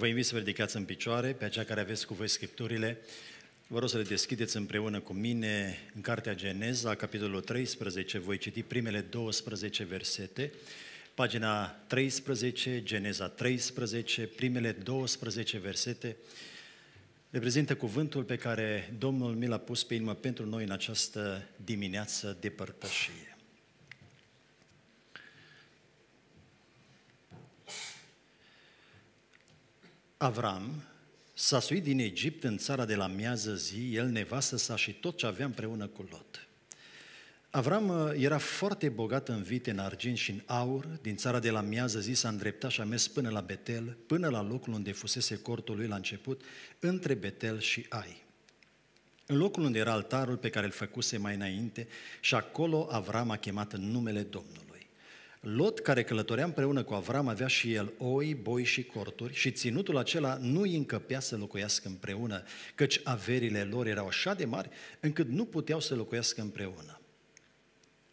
Vă invit să vă ridicați în picioare pe aceea care aveți cu voi Scripturile. Vă rog să le deschideți împreună cu mine în Cartea Geneza, capitolul 13. Voi citi primele 12 versete. Pagina 13, Geneza 13, primele 12 versete reprezintă cuvântul pe care Domnul mi l-a pus pe inimă pentru noi în această dimineață de părtășie. Avram s-a suit din Egipt în țara de la miază zi, el, nevastă sa și tot ce avea împreună cu Lot. Avram uh, era foarte bogat în vite, în argint și în aur. Din țara de la miază zi s-a îndreptat și a mers până la Betel, până la locul unde fusese cortul lui la început, între Betel și Ai. În locul unde era altarul pe care îl făcuse mai înainte și acolo Avram a chemat în numele Domnului. Lot, care călătorea împreună cu Avram, avea și el oi, boi și corturi și ținutul acela nu îi încăpea să locuiască împreună, căci averile lor erau așa de mari încât nu puteau să locuiască împreună.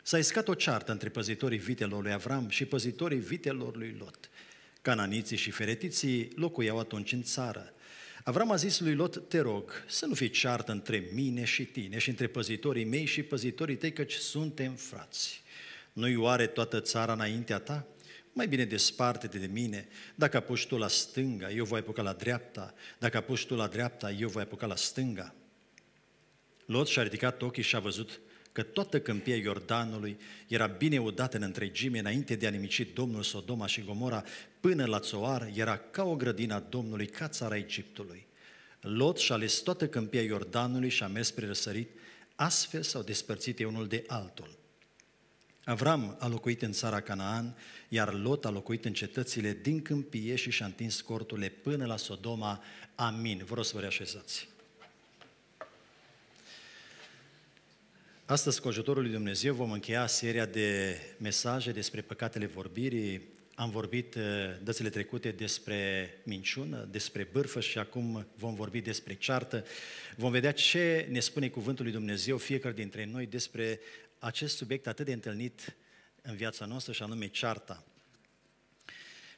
S-a iscat o ceartă între păzitorii vitelor lui Avram și păzitorii vitelor lui Lot. Cananiții și feretiții locuiau atunci în țară. Avram a zis lui Lot, te rog, să nu fii ceartă între mine și tine și între păzitorii mei și păzitorii tăi, căci suntem frați. Nu-i oare toată țara înaintea ta? Mai bine desparte de mine. Dacă apuci tu la stânga, eu voi apuca la dreapta. Dacă apuci tu la dreapta, eu voi apuca la stânga. Lot și-a ridicat ochii și a văzut că toată câmpia Iordanului era bine udată în întregime înainte de a nimici Domnul Sodoma și Gomora, până la Țoar era ca o grădină a Domnului, ca țara Egiptului. Lot și-a ales toată câmpia Iordanului și a mers spre răsărit, astfel s-au despărțit unul de altul. Avram a locuit în țara Canaan, iar Lot a locuit în cetățile din câmpie și și-a întins corturile până la Sodoma. Amin. Vreau să vă reașezați. Astăzi, cu ajutorul lui Dumnezeu, vom încheia seria de mesaje despre păcatele vorbirii. Am vorbit uh, dățile trecute despre minciună, despre bârfă și acum vom vorbi despre ceartă. Vom vedea ce ne spune cuvântul lui Dumnezeu fiecare dintre noi despre acest subiect atât de întâlnit în viața noastră și anume cearta.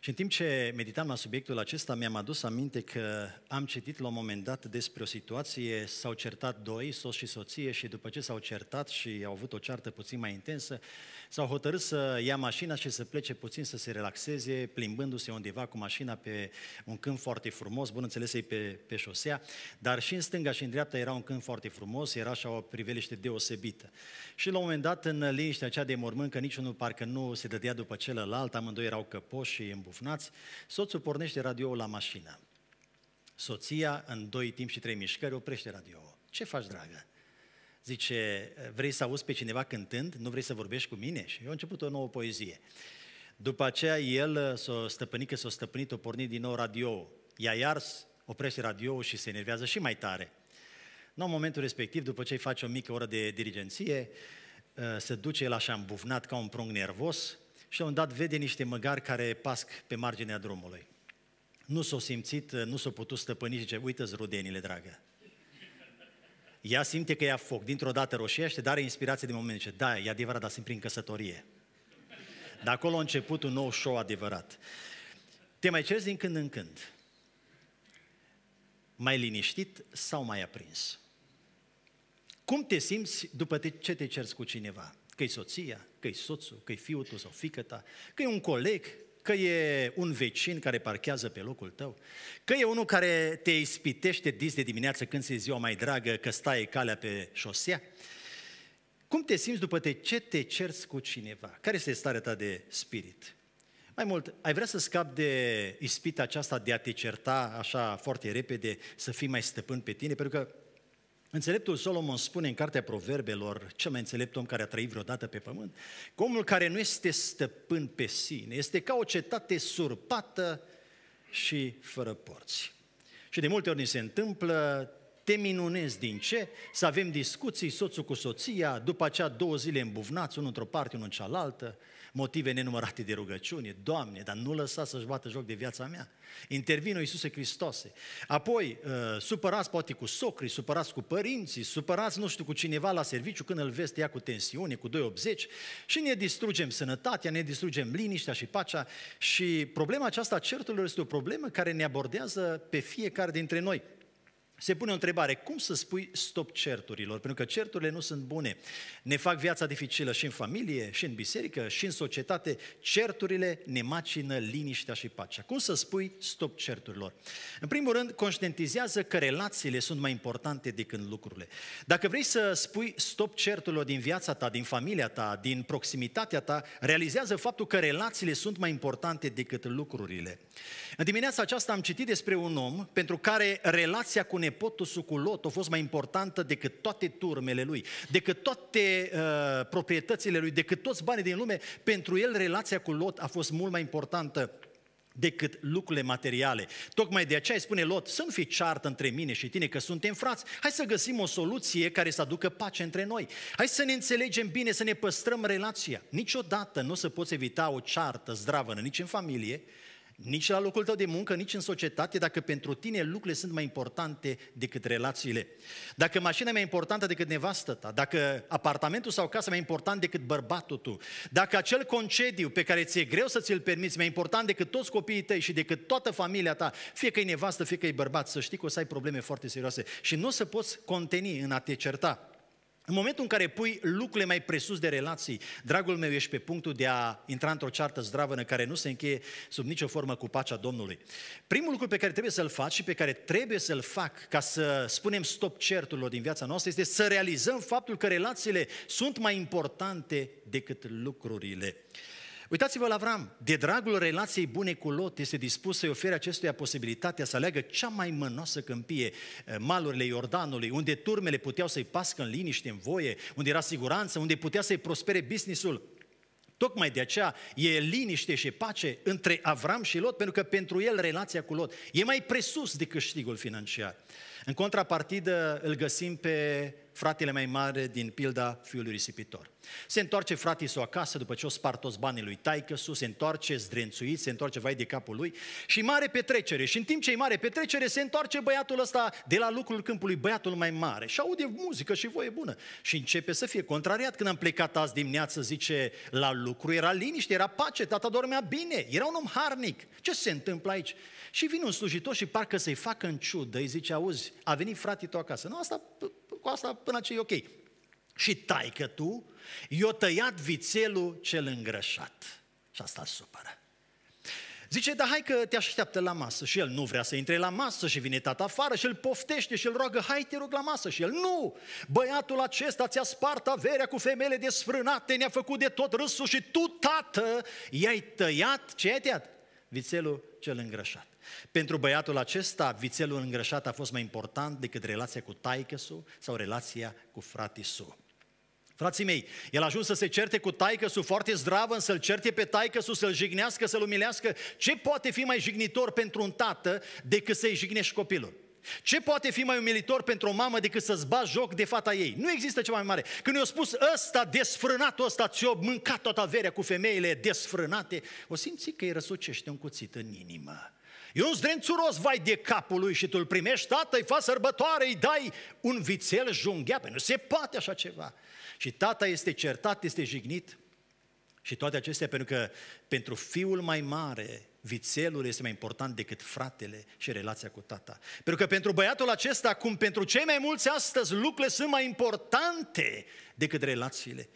Și în timp ce meditam la subiectul acesta, mi-am adus aminte că am citit la un moment dat despre o situație, s-au certat doi, sos și soție, și după ce s-au certat și au avut o ceartă puțin mai intensă, S-au hotărât să ia mașina și să plece puțin să se relaxeze, plimbându-se undeva cu mașina pe un câmp foarte frumos, bun înțeles, ei pe, pe șosea, dar și în stânga și în dreapta era un câmp foarte frumos, era așa o priveliște deosebită. Și la un moment dat, în liniștea aceea de mormânt, că niciunul parcă nu se dădea după celălalt, amândoi erau căpoși și îmbufnați, soțul pornește radioul la mașină. Soția, în doi timp și trei mișcări, oprește radioul. Ce faci, dragă? Zice, vrei să auzi pe cineva cântând? Nu vrei să vorbești cu mine? Și eu a început o nouă poezie. După aceea el uh, s-a stăpânit, că s-a stăpânit, o pornit din nou radio. Ea iar oprește radio și se enervează și mai tare. în momentul respectiv, după ce îi face o mică oră de dirigenție, uh, se duce el așa îmbufnat ca un prung nervos și la un dat vede niște măgari care pasc pe marginea drumului. Nu s-a simțit, uh, nu s-a putut stăpâni, zice, uită-ți rudenile, dragă. Ea simte că ea foc, dintr-o dată roșiește, dar are inspirație din moment ce, da, e adevărat, dar sunt prin căsătorie. De acolo a început un nou show adevărat. Te mai ceri din când în când. Mai liniștit sau mai aprins? Cum te simți după ce te cerți cu cineva? Că-i soția, că-i soțul, că-i fiul tău sau fică ta, că-i un coleg, că e un vecin care parchează pe locul tău, că e unul care te ispitește dis de dimineață când se ziua mai dragă, că stai calea pe șosea. Cum te simți după te, ce te cerți cu cineva? Care este starea ta de spirit? Mai mult, ai vrea să scapi de ispita aceasta de a te certa așa foarte repede, să fii mai stăpân pe tine? Pentru că Înțeleptul Solomon spune în cartea Proverbelor, cel mai înțelept om care a trăit vreodată pe pământ, că omul care nu este stăpân pe sine este ca o cetate surpată și fără porți. Și de multe ori ni se întâmplă, te minunezi din ce, să avem discuții soțul cu soția, după aceea două zile îmbuvnați, unul într-o parte, unul în cealaltă, motive nenumărate de rugăciune. Doamne, dar nu lăsa să-și bată joc de viața mea. Intervină Iisuse Hristoase. Apoi, uh, supărați poate cu socrii, supărați cu părinții, supărați nu știu cu cineva la serviciu când îl vezi ea cu tensiune, cu 280 și ne distrugem sănătatea, ne distrugem liniștea și pacea și problema aceasta a certurilor este o problemă care ne abordează pe fiecare dintre noi se pune o întrebare, cum să spui stop certurilor? Pentru că certurile nu sunt bune. Ne fac viața dificilă și în familie, și în biserică, și în societate. Certurile ne macină liniștea și pacea. Cum să spui stop certurilor? În primul rând, conștientizează că relațiile sunt mai importante decât lucrurile. Dacă vrei să spui stop certurilor din viața ta, din familia ta, din proximitatea ta, realizează faptul că relațiile sunt mai importante decât lucrurile. În dimineața aceasta am citit despre un om pentru care relația cu nepotul Suculot a fost mai importantă decât toate turmele lui, decât toate uh, proprietățile lui, decât toți banii din lume. Pentru el relația cu Lot a fost mult mai importantă decât lucrurile materiale. Tocmai de aceea îi spune Lot, să nu fii ceartă între mine și tine că suntem frați, hai să găsim o soluție care să aducă pace între noi. Hai să ne înțelegem bine, să ne păstrăm relația. Niciodată nu se poți evita o ceartă zdravă, nici în familie, nici la locul tău de muncă, nici în societate, dacă pentru tine lucrurile sunt mai importante decât relațiile. Dacă mașina e mai importantă decât nevastă ta, dacă apartamentul sau casa e mai important decât bărbatul tu, dacă acel concediu pe care ți-e greu să ți-l permiți mai important decât toți copiii tăi și decât toată familia ta, fie că e nevastă, fie că e bărbat, să știi că o să ai probleme foarte serioase și nu o să poți conteni în a te certa. În momentul în care pui lucrurile mai presus de relații, dragul meu, ești pe punctul de a intra într-o ceartă zdravănă care nu se încheie sub nicio formă cu pacea Domnului. Primul lucru pe care trebuie să-l faci și pe care trebuie să-l fac ca să spunem stop certurilor din viața noastră este să realizăm faptul că relațiile sunt mai importante decât lucrurile. Uitați-vă la Avram. De dragul relației bune cu Lot, este dispus să-i ofere acestuia posibilitatea să aleagă cea mai mănoasă câmpie, eh, malurile Iordanului, unde turmele puteau să-i pască în liniște, în voie, unde era siguranță, unde putea să-i prospere businessul. Tocmai de aceea e liniște și pace între Avram și Lot, pentru că pentru el relația cu Lot e mai presus de câștigul financiar. În contrapartidă îl găsim pe fratele mai mare din pilda fiului risipitor. Se întoarce fratele său acasă după ce o spart toți banii lui taică sus, se întoarce zdrențuit, se întoarce vai de capul lui și mare petrecere. Și în timp ce e mare petrecere, se întoarce băiatul ăsta de la lucrul câmpului, băiatul mai mare. Și aude muzică și voie bună. Și începe să fie contrariat. Când am plecat azi dimineață, zice, la lucru, era liniște, era pace, tata dormea bine, era un om harnic. Ce se întâmplă aici? Și vine un slujitor și parcă să-i facă în ciudă, îi zice, auzi, a venit frate tău acasă. Nu, asta, cu asta până ce e ok. Și că tu, i-o tăiat vițelul cel îngrășat. Și asta îl supără. Zice, dar hai că te așteaptă la masă. Și el nu vrea să intre la masă și vine tata afară și îl poftește și îl roagă, hai te rog la masă. Și el, nu, băiatul acesta ți-a spart averea cu femeile desfrânate, ne-a făcut de tot râsul și tu, tată, i-ai tăiat, ce ai tăiat? Vițelul cel îngrășat. Pentru băiatul acesta, vițelul îngrășat a fost mai important decât relația cu taicăsu sau relația cu fratisu. Frații mei, el a ajuns să se certe cu taicăsu foarte zdravă, să-l certe pe taicăsu, să-l jignească, să-l umilească. Ce poate fi mai jignitor pentru un tată decât să-i jignești copilul? Ce poate fi mai umilitor pentru o mamă decât să-ți bagi joc de fata ei? Nu există ceva mai mare. Când i-a spus ăsta desfrânatul ăsta ți-o mâncat toată averea cu femeile desfrânate, o simți că îi răsucește un cuțit în inimă. E un zdrențuros vai de capul lui și tu îl primești, tată, îi faci sărbătoare, îi dai un vițel junghea, pentru nu se poate așa ceva. Și tata este certat, este jignit și toate acestea pentru că pentru fiul mai mare vițelul este mai important decât fratele și relația cu tata. Pentru că pentru băiatul acesta, cum pentru cei mai mulți astăzi, lucrurile sunt mai importante decât relațiile.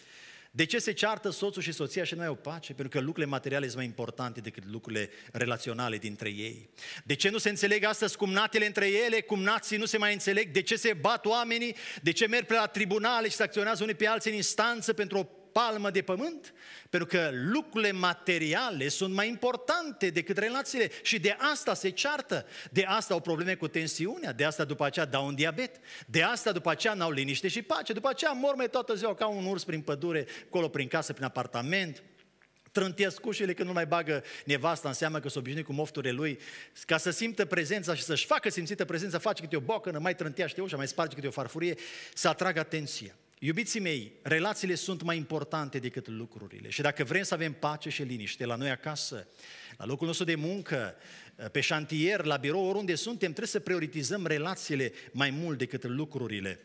De ce se ceartă soțul și soția și nu ai o pace? Pentru că lucrurile materiale sunt mai importante decât lucrurile relaționale dintre ei. De ce nu se înțeleg astăzi cumnatele între ele, cumnații nu se mai înțeleg? De ce se bat oamenii? De ce merg pe la tribunale și se acționează unii pe alții în instanță pentru o palmă de pământ? Pentru că lucrurile materiale sunt mai importante decât relațiile și de asta se ceartă, de asta au probleme cu tensiunea, de asta după aceea dau un diabet, de asta după aceea n-au liniște și pace, după aceea morme toată ziua ca un urs prin pădure, colo prin casă, prin apartament, trântesc ușile când nu mai bagă nevasta, înseamnă că s s-o cu mofturile lui, ca să simtă prezența și să-și facă simțită prezența, face câte o bocănă, mai trântește ușa, mai sparge câte o farfurie, să atragă atenția. Iubiții mei, relațiile sunt mai importante decât lucrurile și dacă vrem să avem pace și liniște la noi acasă, la locul nostru de muncă, pe șantier, la birou, oriunde suntem, trebuie să prioritizăm relațiile mai mult decât lucrurile.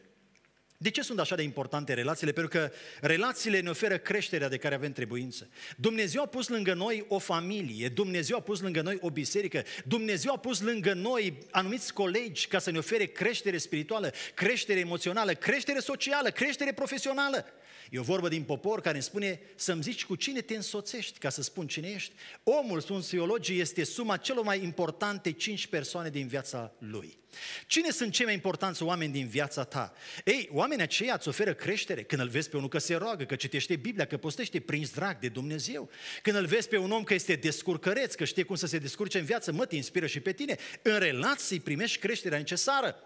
De ce sunt așa de importante relațiile? Pentru că relațiile ne oferă creșterea de care avem trebuință. Dumnezeu a pus lângă noi o familie, Dumnezeu a pus lângă noi o biserică, Dumnezeu a pus lângă noi anumiți colegi ca să ne ofere creștere spirituală, creștere emoțională, creștere socială, creștere profesională. E o vorbă din popor care îmi spune să-mi zici cu cine te însoțești, ca să spun cine ești. Omul, spun psihologii, este suma celor mai importante cinci persoane din viața lui. Cine sunt cei mai importanți oameni din viața ta? Ei, oamenii aceia îți oferă creștere când îl vezi pe unul că se roagă, că citește Biblia, că postește prin drag de Dumnezeu. Când îl vezi pe un om că este descurcăreț, că știe cum să se descurce în viață, mă, te inspiră și pe tine. În relații primești creșterea necesară.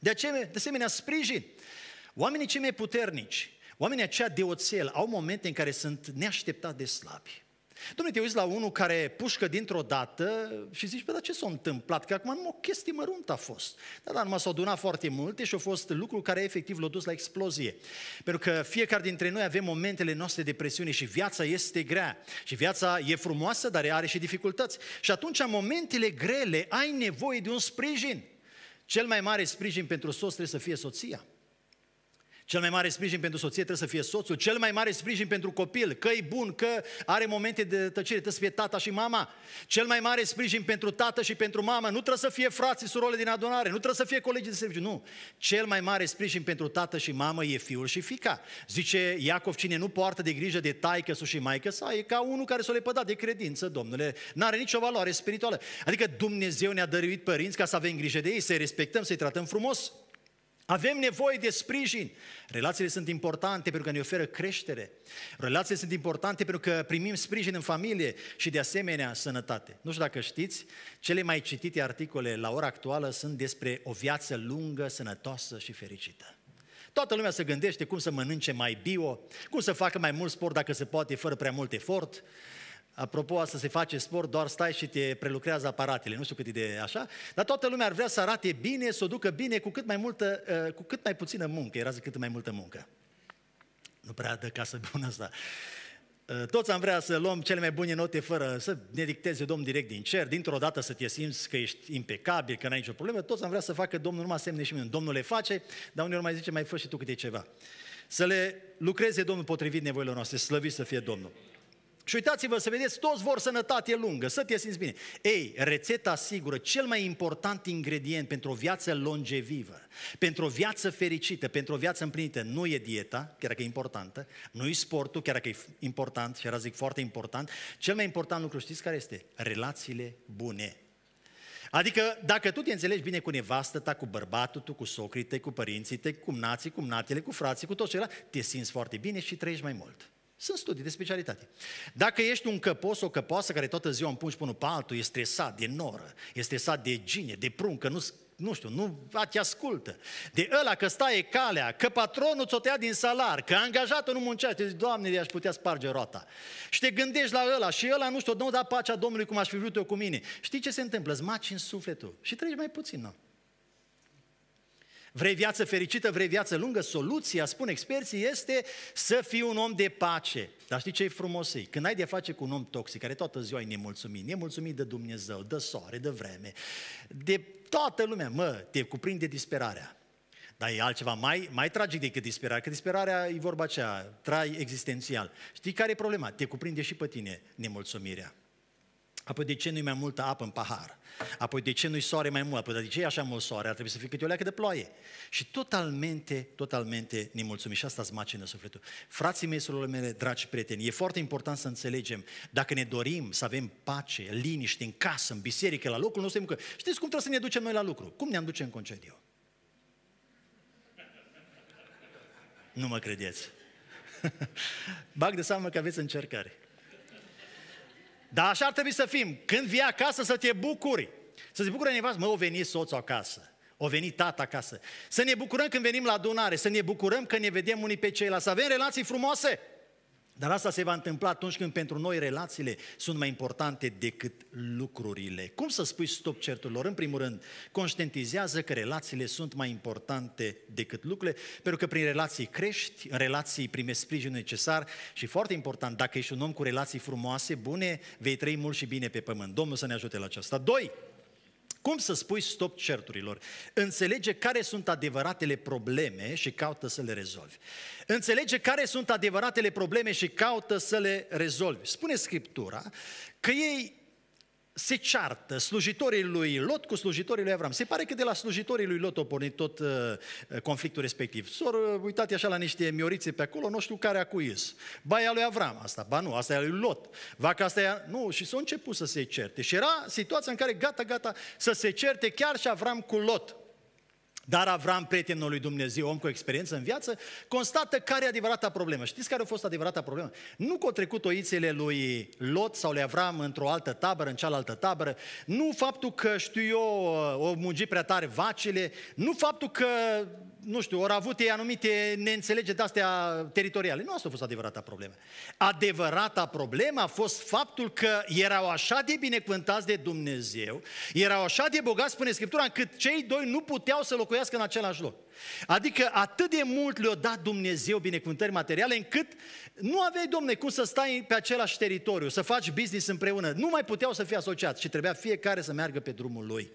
De, aceea, de asemenea, sprijin. Oamenii cei mai puternici, oamenii aceia de oțel, au momente în care sunt neașteptat de slabi. Domnule, te uiți la unul care pușcă dintr-o dată și zici, pe dar ce s-a întâmplat? Că acum numai o chestie măruntă a fost. Da, dar numai s-au adunat foarte multe și au fost lucruri care efectiv l-au dus la explozie. Pentru că fiecare dintre noi avem momentele noastre de presiune și viața este grea. Și viața e frumoasă, dar are și dificultăți. Și atunci, în momentele grele, ai nevoie de un sprijin. Cel mai mare sprijin pentru soț trebuie să fie soția. Cel mai mare sprijin pentru soție trebuie să fie soțul, cel mai mare sprijin pentru copil, că e bun, că are momente de tăcere, trebuie să fie tata și mama. Cel mai mare sprijin pentru tată și pentru mamă, nu trebuie să fie frații, surole din adunare, nu trebuie să fie colegi de serviciu, nu. Cel mai mare sprijin pentru tată și mamă e fiul și fica. Zice Iacov, cine nu poartă de grijă de taică și maică sa, e ca unul care s o lepădat de credință, domnule. N-are nicio valoare spirituală. Adică Dumnezeu ne-a dăruit părinți ca să avem grijă de ei, să-i respectăm, să-i tratăm frumos. Avem nevoie de sprijin. Relațiile sunt importante pentru că ne oferă creștere. Relațiile sunt importante pentru că primim sprijin în familie și de asemenea sănătate. Nu știu dacă știți, cele mai citite articole la ora actuală sunt despre o viață lungă, sănătoasă și fericită. Toată lumea se gândește cum să mănânce mai bio, cum să facă mai mult sport dacă se poate, fără prea mult efort, Apropo, asta se face sport, doar stai și te prelucrează aparatele, nu știu cât e de așa, dar toată lumea ar vrea să arate bine, să o ducă bine, cu cât mai, multă, uh, cu cât mai puțină muncă, era cât mai multă muncă. Nu prea dă casă bună asta. Uh, toți am vrea să luăm cele mai bune note fără să ne dicteze Domnul direct din cer, dintr-o dată să te simți că ești impecabil, că n-ai nicio problemă, toți am vrea să facă Domnul numai semne și minuni. Domnul le face, dar uneori mai zice, mai fă și tu câte ceva. Să le lucreze Domnul potrivit nevoilor noastre, slăvit să fie Domnul. Și uitați-vă să vedeți, toți vor sănătate lungă, să te simți bine. Ei, rețeta sigură, cel mai important ingredient pentru o viață longevivă, pentru o viață fericită, pentru o viață împlinită, nu e dieta, chiar că e importantă, nu e sportul, chiar că e important, chiar zic foarte important, cel mai important lucru știți care este? Relațiile bune. Adică dacă tu te înțelegi bine cu nevastă ta, cu bărbatul tu, cu socrii tăi, cu părinții tăi, cu nații, cu natele, cu frații, cu toți ceilalți, te simți foarte bine și trăiești mai mult. Sunt studii de specialitate. Dacă ești un căpos, o căpoasă care toată ziua împungi până pe altul, e stresat de noră, e stresat de gine, de pruncă, nu, nu știu, nu te ascultă. De ăla că stai calea, că patronul ți-o tăia din salar, că angajatul nu muncea, te zici, Doamne, de aș putea sparge roata. Și te gândești la ăla și ăla, nu știu, nu da pacea Domnului cum aș fi vrut eu cu mine. Știi ce se întâmplă? Îți maci în sufletul și treci mai puțin, nu? Vrei viață fericită, vrei viață lungă? Soluția, spun experții, este să fii un om de pace. Dar știi ce e frumos Când ai de face cu un om toxic, care toată ziua e nemulțumit, nemulțumit de Dumnezeu, de soare, de vreme, de toată lumea, mă, te cuprinde disperarea. Dar e altceva mai, mai tragic decât disperarea, că disperarea e vorba aceea, trai existențial. Știi care e problema? Te cuprinde și pe tine nemulțumirea. Apoi de ce nu-i mai multă apă în pahar? Apoi de ce nu-i soare mai mult? Apoi de ce e așa mult soare? Ar trebui să fie câte o leacă de ploaie. Și totalmente, totalmente nemulțumit. Și asta îți macină sufletul. Frații mei, surorile mele, dragi prieteni, e foarte important să înțelegem dacă ne dorim să avem pace, liniște în casă, în biserică, la locul nostru de muncă. Știți cum trebuie să ne ducem noi la lucru? Cum ne-am duce în concediu? Nu mă credeți. Bag de seamă că aveți încercări. Dar așa ar trebui să fim. Când vii acasă să te bucuri. Să te bucure nevastă, mă, o veni soțul acasă. O veni tata acasă. Să ne bucurăm când venim la adunare, să ne bucurăm când ne vedem unii pe ceilalți, să avem relații frumoase. Dar asta se va întâmpla atunci când pentru noi relațiile sunt mai importante decât lucrurile. Cum să spui stop certurilor? În primul rând, conștientizează că relațiile sunt mai importante decât lucrurile, pentru că prin relații crești, în relații primești sprijinul necesar și foarte important, dacă ești un om cu relații frumoase, bune, vei trăi mult și bine pe pământ. Domnul să ne ajute la aceasta. Doi, cum să spui stop certurilor? Înțelege care sunt adevăratele probleme și caută să le rezolvi. Înțelege care sunt adevăratele probleme și caută să le rezolvi. Spune Scriptura că ei se ceartă slujitorii lui Lot cu slujitorii lui Avram. Se pare că de la slujitorii lui Lot a pornit tot uh, uh, conflictul respectiv. S-au uh, uitat așa la niște miorițe pe acolo, nu știu care a cuis. Ba e lui Avram asta, ba nu, asta e lui Lot. Vaca asta e... Nu, și s-au început să se certe. Și era situația în care gata, gata să se certe chiar și Avram cu Lot. Dar Avram, prietenul lui Dumnezeu, om cu experiență în viață, constată care e adevărata problemă. Știți care a fost adevărata problemă? Nu că au trecut oițele lui Lot sau lui Avram într-o altă tabără, în cealaltă tabără, nu faptul că, știu eu, o mugi prea tare vacile, nu faptul că nu știu, au avut ei anumite neînțelegeri de-astea teritoriale. Nu asta a fost adevărata problemă. Adevărata problemă a fost faptul că erau așa de binecuvântați de Dumnezeu, erau așa de bogați, spune Scriptura, încât cei doi nu puteau să locuiască în același loc. Adică atât de mult le-a dat Dumnezeu binecuvântări materiale încât nu aveai, domne, cum să stai pe același teritoriu, să faci business împreună. Nu mai puteau să fie asociați și trebuia fiecare să meargă pe drumul lui.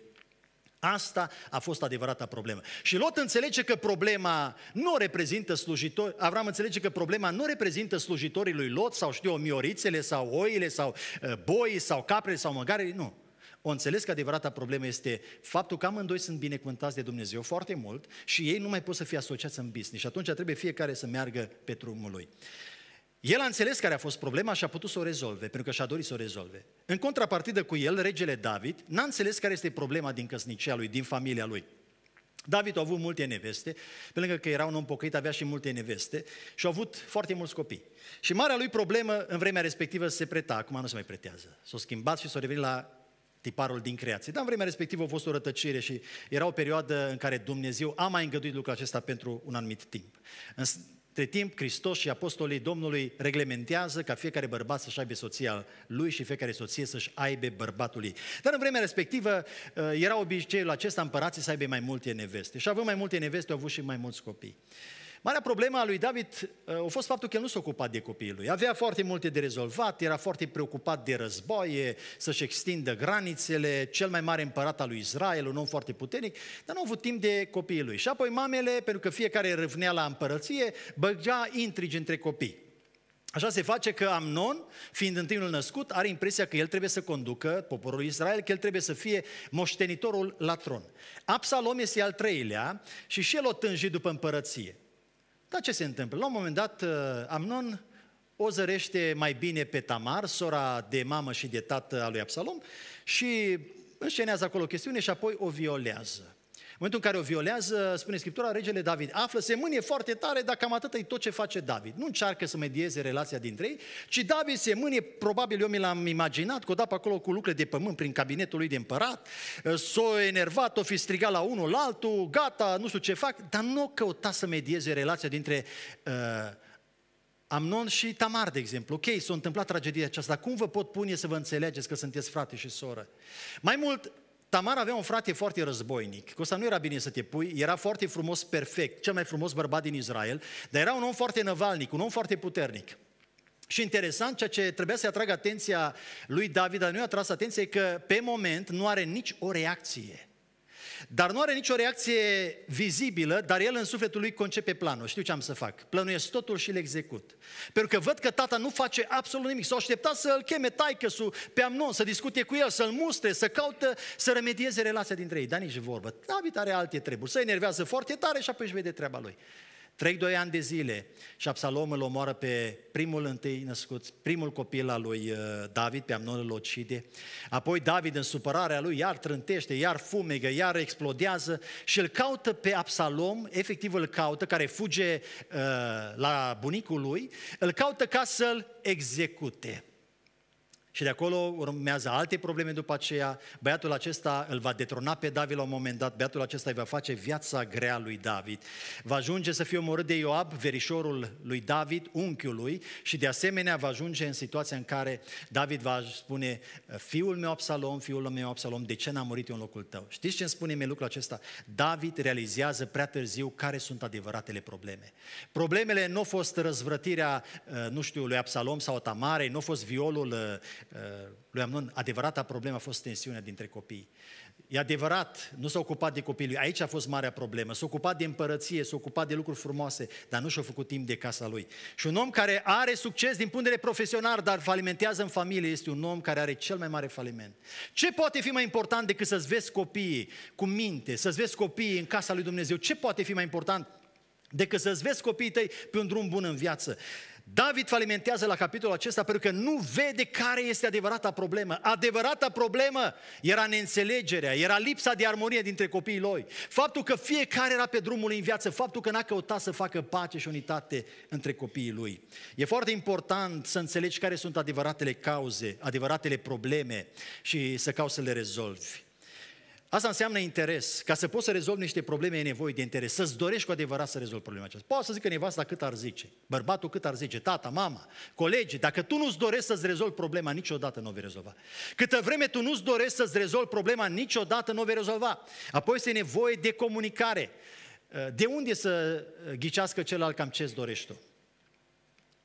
Asta a fost adevărata problemă. Și Lot înțelege că problema nu reprezintă slujitori, Avram înțelege că problema nu reprezintă slujitorii lui Lot sau știu eu, miorițele sau oile sau ă, boii sau caprele sau măgarele, nu. O înțeles că adevărata problemă este faptul că amândoi sunt binecuvântați de Dumnezeu foarte mult și ei nu mai pot să fie asociați în business. Și atunci trebuie fiecare să meargă pe drumul lui. El a înțeles care a fost problema și a putut să o rezolve, pentru că și-a dorit să o rezolve. În contrapartidă cu el, regele David n-a înțeles care este problema din căsnicia lui, din familia lui. David a avut multe neveste, pe lângă că era un om pocăit, avea și multe neveste și a avut foarte mulți copii. Și marea lui problemă în vremea respectivă se preta, acum nu se mai pretează. S-a schimbat și s-a revenit la tiparul din creație. Dar în vremea respectivă a fost o rătăcire și era o perioadă în care Dumnezeu a mai îngăduit lucrul acesta pentru un anumit timp. Între timp, Hristos și apostolii Domnului reglementează ca fiecare bărbat să-și aibă soția lui și fiecare soție să-și aibă bărbatului. Dar în vremea respectivă eh, era obiceiul acesta împărații să aibă mai multe neveste. Și având mai multe neveste, au avut și mai mulți copii. Marea problemă a lui David uh, a fost faptul că el nu s-a ocupat de copiii lui. Avea foarte multe de rezolvat, era foarte preocupat de războaie, să-și extindă granițele, cel mai mare împărat al lui Israel, un om foarte puternic, dar nu a avut timp de copiii lui. Și apoi mamele, pentru că fiecare râvnea la împărăție, băgea intrigi între copii. Așa se face că Amnon, fiind întâiul născut, are impresia că el trebuie să conducă poporul Israel, că el trebuie să fie moștenitorul la tron. Absalom este al treilea și și el o tânji după împărăție. Dar ce se întâmplă? La un moment dat, uh, Amnon o zărește mai bine pe Tamar, sora de mamă și de tată a lui Absalom, și înșenează acolo o chestiune și apoi o violează momentul în care o violează, spune Scriptura, regele David află, se mânie foarte tare, dar cam atât e tot ce face David. Nu încearcă să medieze relația dintre ei, ci David se mânie, probabil eu mi l-am imaginat, că o pe acolo cu lucruri de pământ prin cabinetul lui de împărat, eh, s-o enervat, o fi strigat la unul, la altul, gata, nu știu ce fac, dar nu căuta să medieze relația dintre uh, Amnon și Tamar, de exemplu. Ok, s-a întâmplat tragedia aceasta, cum vă pot pune să vă înțelegeți că sunteți frate și soră? Mai mult, Tamar avea un frate foarte războinic. Cu ăsta nu era bine să te pui, era foarte frumos, perfect, cel mai frumos bărbat din Israel, dar era un om foarte năvalnic, un om foarte puternic. Și interesant, ceea ce trebuia să atragă atenția lui David, dar nu i-a atras atenție, că pe moment nu are nici o reacție. Dar nu are nicio reacție vizibilă, dar el în sufletul lui concepe planul. Știu ce am să fac. Plănuiesc totul și îl execut. Pentru că văd că tata nu face absolut nimic. s a așteptat să-l cheme taică pe Amnon, să discute cu el, să-l mustre, să caută, să remedieze relația dintre ei. Dar nici vorbă. David are alte treburi. Se enervează foarte tare și apoi își vede treaba lui. Trec doi ani de zile și Absalom îl omoară pe primul întâi născut, primul copil al lui uh, David, pe Amnon îl ucide. Apoi David, în supărarea lui, iar trântește, iar fumegă, iar explodează și îl caută pe Absalom, efectiv îl caută, care fuge uh, la bunicul lui, îl caută ca să-l execute. Și de acolo urmează alte probleme după aceea. Băiatul acesta îl va detrona pe David la un moment dat, băiatul acesta îi va face viața grea lui David. Va ajunge să fie omorât de Ioab, verișorul lui David, unchiul lui. și de asemenea va ajunge în situația în care David va spune, fiul meu Absalom, fiul meu Absalom, de ce n-a murit eu în locul tău? Știți ce îmi spune mie lucrul acesta? David realizează prea târziu care sunt adevăratele probleme. Problemele nu au fost răzvrătirea, uh, nu știu, lui Absalom sau Tamarei, nu a fost violul uh, Eh, lui Amnon, adevărata problemă a fost tensiunea dintre copii. E adevărat, nu s-a ocupat de copilul. lui. Aici a fost marea problemă. S-a ocupat de împărăție, s-a ocupat de lucruri frumoase, dar nu și-a făcut timp de casa lui. Și un om care are succes din punct de vedere profesional, dar falimentează în familie, este un om care are cel mai mare faliment. Ce poate fi mai important decât să-ți vezi copiii cu minte, să-ți vezi copiii în casa lui Dumnezeu? Ce poate fi mai important decât să-ți vezi copiii tăi pe un drum bun în viață? David falimentează la capitolul acesta pentru că nu vede care este adevărata problemă. Adevărata problemă era neînțelegerea, era lipsa de armonie dintre copiii lui. Faptul că fiecare era pe drumul lui în viață, faptul că n-a căutat să facă pace și unitate între copiii lui. E foarte important să înțelegi care sunt adevăratele cauze, adevăratele probleme și să cauți să le rezolvi. Asta înseamnă interes. Ca să poți să rezolvi niște probleme, e nevoie de interes. Să-ți dorești cu adevărat să rezolvi problema aceasta. Poate să zică nevasta cât ar zice, bărbatul cât ar zice, tata, mama, colegii. Dacă tu nu-ți dorești să-ți rezolvi problema, niciodată nu o vei rezolva. Câtă vreme tu nu-ți dorești să-ți rezolvi problema, niciodată nu o vei rezolva. Apoi este nevoie de comunicare. Uh, de unde să uh, ghicească celălalt cam ce-ți dorești tu?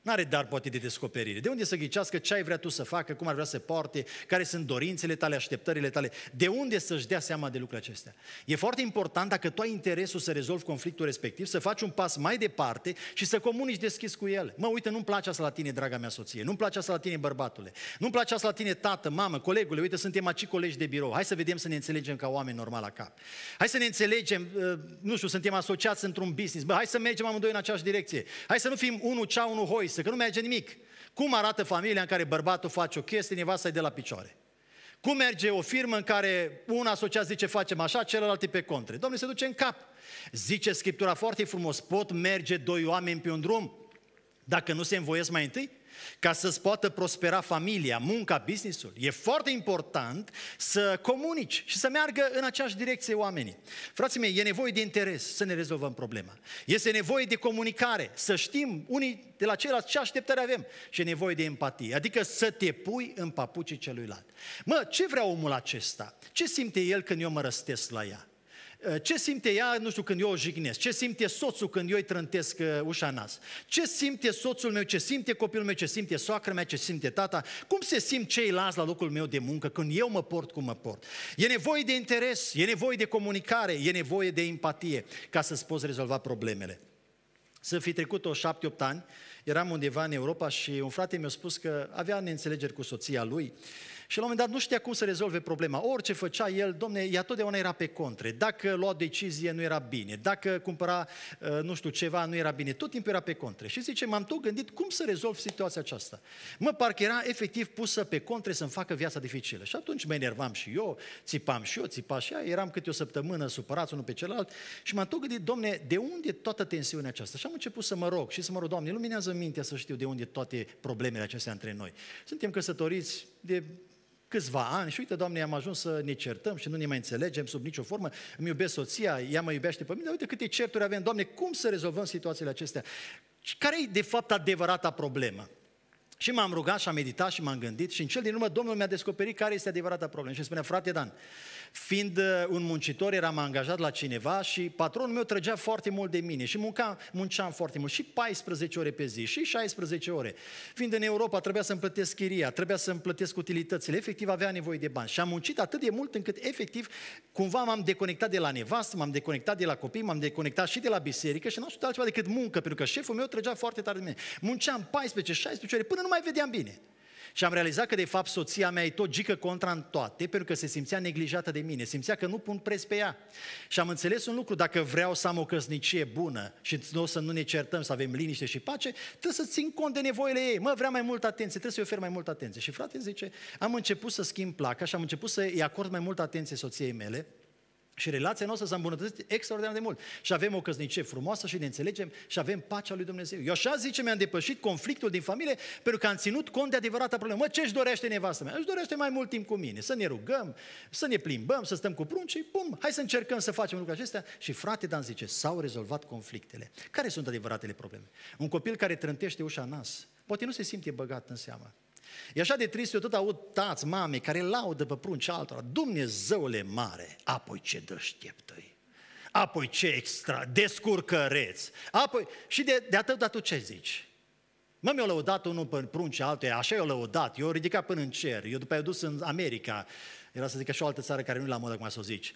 N-are dar poate de descoperire. De unde să ghicească ce ai vrea tu să facă, cum ar vrea să poarte, care sunt dorințele tale, așteptările tale. De unde să-și dea seama de lucrurile acestea? E foarte important dacă tu ai interesul să rezolvi conflictul respectiv, să faci un pas mai departe și să comunici deschis cu el. Mă, uite, nu-mi place asta la tine, draga mea soție, nu-mi place asta la tine, bărbatule, nu-mi place asta la tine, tată, mamă, colegule, uite, suntem aici colegi de birou, hai să vedem să ne înțelegem ca oameni normal la cap. Hai să ne înțelegem, uh, nu știu, suntem asociați într-un business, bă, hai să mergem amândoi în aceeași direcție. Hai să nu fim unul cea, unul hoi, lipsă, că nu merge nimic. Cum arată familia în care bărbatul face o chestie, nevasta e de la picioare? Cum merge o firmă în care un asociat zice facem așa, celălalt e pe contre? Domnul se duce în cap. Zice Scriptura foarte frumos, pot merge doi oameni pe un drum dacă nu se învoiesc mai întâi? ca să-ți poată prospera familia, munca, businessul. E foarte important să comunici și să meargă în aceeași direcție oamenii. Frații mei, e nevoie de interes să ne rezolvăm problema. Este nevoie de comunicare, să știm unii de la ceilalți ce așteptări avem și e nevoie de empatie, adică să te pui în papucii celuilalt. Mă, ce vrea omul acesta? Ce simte el când eu mă răstesc la ea? Eh, ce simte ea, nu știu, când eu o jignesc? Ce simte soțul când eu îi trântesc eh, ușa nas? Ce simte soțul meu? Ce simte copilul meu? Ce simte soacra mea? Ce simte tata? Cum se simt ceilalți la locul meu de muncă când eu mă port cum mă port? E nevoie de interes, e nevoie de comunicare, e nevoie de empatie ca să-ți poți rezolva problemele. Să fi trecut o șapte-opt ani, eram undeva în Europa și un frate mi-a spus că avea neînțelegeri cu soția lui și la un moment dat nu știa cum să rezolve problema. Orice făcea el, domne, ea totdeauna era pe contre. Dacă lua decizie, nu era bine. Dacă cumpăra, uh, nu știu, ceva, nu era bine. Tot timpul era pe contre. Și zice, m-am tot gândit cum să rezolv situația aceasta. Mă, parcă era efectiv pusă pe contre să-mi facă viața dificilă. Și atunci mă enervam și eu, țipam și eu, țipa și ea, eram câte o săptămână supărați unul pe celălalt și m-am tot gândit, domne, de unde toată tensiunea aceasta? Și am început să mă rog și să mă rog, Doamne, luminează mintea să știu de unde toate problemele acestea între noi. Suntem căsătoriți de câțiva ani și uite, Doamne, am ajuns să ne certăm și nu ne mai înțelegem sub nicio formă, îmi iubesc soția, ea mă iubește pe mine, dar uite câte certuri avem, Doamne, cum să rezolvăm situațiile acestea? Care e de fapt adevărata problemă? Și m-am rugat și am meditat și m-am gândit și în cel din urmă Domnul mi-a descoperit care este adevărata problemă. Și îmi spunea, frate Dan, Fiind uh, un muncitor, eram angajat la cineva și patronul meu trăgea foarte mult de mine și munca, munceam foarte mult, și 14 ore pe zi, și 16 ore. Fiind în Europa, trebuia să-mi plătesc chiria, trebuia să-mi plătesc utilitățile, efectiv avea nevoie de bani. Și am muncit atât de mult încât efectiv cumva m-am deconectat de la nevastă, m-am deconectat de la copii, m-am deconectat și de la biserică și n-am știut altceva decât muncă, pentru că șeful meu trăgea foarte tare de mine. Munceam 14-16 ore până nu mai vedeam bine. Și am realizat că, de fapt, soția mea e tot gică contra în toate, pentru că se simțea neglijată de mine, simțea că nu pun preț pe ea. Și am înțeles un lucru, dacă vreau să am o căsnicie bună și nu să nu ne certăm, să avem liniște și pace, trebuie să țin cont de nevoile ei. Mă, vreau mai multă atenție, trebuie să-i ofer mai multă atenție. Și frate zice, am început să schimb placa și am început să-i acord mai multă atenție soției mele, și relația noastră s-a îmbunătățit extraordinar de mult. Și avem o căsnicie frumoasă și ne înțelegem și avem pacea lui Dumnezeu. Eu așa zice, mi-am depășit conflictul din familie pentru că am ținut cont de adevărata problemă. Mă, ce își dorește nevastă mea? Își dorește mai mult timp cu mine, să ne rugăm, să ne plimbăm, să stăm cu pruncii, pum, hai să încercăm să facem lucrurile acestea. Și frate Dan zice, s-au rezolvat conflictele. Care sunt adevăratele probleme? Un copil care trântește ușa nas, poate nu se simte băgat în seamă. E așa de trist, eu tot aud tați, mame, care laudă pe prunci altora. Dumnezeule mare, apoi ce deșteptă-i. Apoi ce extra, descurcăreți. Apoi, și de, de atât, dar tu ce zici? Mă, mi a lăudat unul pe prunci altuia, așa i a lăudat, eu ridicat până în cer, eu după aia dus în America, era să zic și o altă țară care nu la modă, cum să o zici.